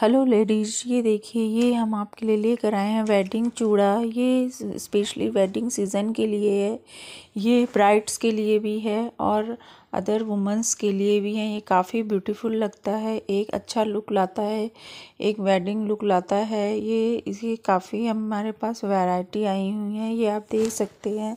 hello ladies ये देखिए ये हम आपके लिए लेकर आए हैं वेडिंग चूड़ा ये स्पेशली वेडिंग सीज़न के लिए है ये ब्राइड्स के लिए भी है और अदर वुमेंस के लिए भी है ये काफ़ी ब्यूटीफुल लगता है एक अच्छा लुक लाता है एक वेडिंग लुक लाता है ये इसकी काफ़ी हमारे पास वैरायटी आई हुई हैं ये आप देख सकते हैं